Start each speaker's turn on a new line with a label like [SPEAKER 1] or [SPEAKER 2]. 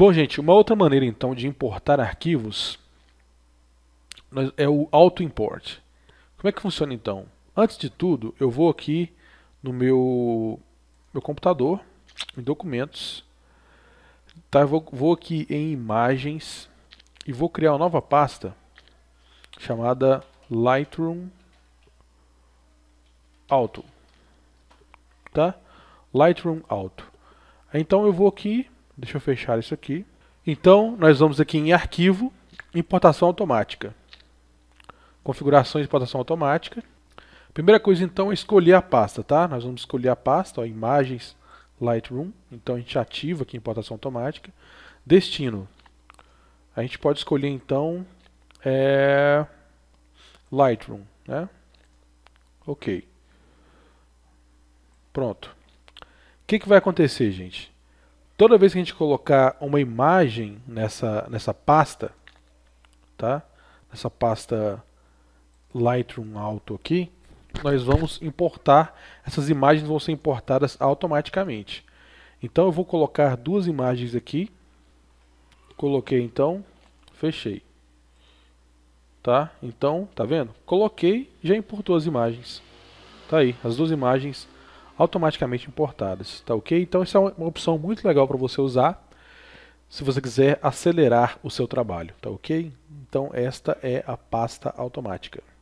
[SPEAKER 1] Bom, gente, uma outra maneira então de importar arquivos é o auto-import. Como é que funciona então? Antes de tudo, eu vou aqui no meu, meu computador, em documentos, tá, eu vou, vou aqui em imagens e vou criar uma nova pasta chamada Lightroom Auto. Tá? Lightroom Auto. Então eu vou aqui Deixa eu fechar isso aqui. Então, nós vamos aqui em arquivo, importação automática. Configuração importação automática. Primeira coisa, então, é escolher a pasta, tá? Nós vamos escolher a pasta, ó, imagens, Lightroom. Então, a gente ativa aqui importação automática. Destino. A gente pode escolher, então, é... Lightroom, né? Ok. Pronto. O que, que vai acontecer, gente? toda vez que a gente colocar uma imagem nessa, nessa pasta, tá? Nessa pasta Lightroom Auto aqui, nós vamos importar, essas imagens vão ser importadas automaticamente. Então eu vou colocar duas imagens aqui. Coloquei então, fechei. Tá? Então, tá vendo? Coloquei, já importou as imagens. Tá aí, as duas imagens automaticamente importadas, tá ok? Então essa é uma opção muito legal para você usar se você quiser acelerar o seu trabalho, tá ok? Então esta é a pasta automática.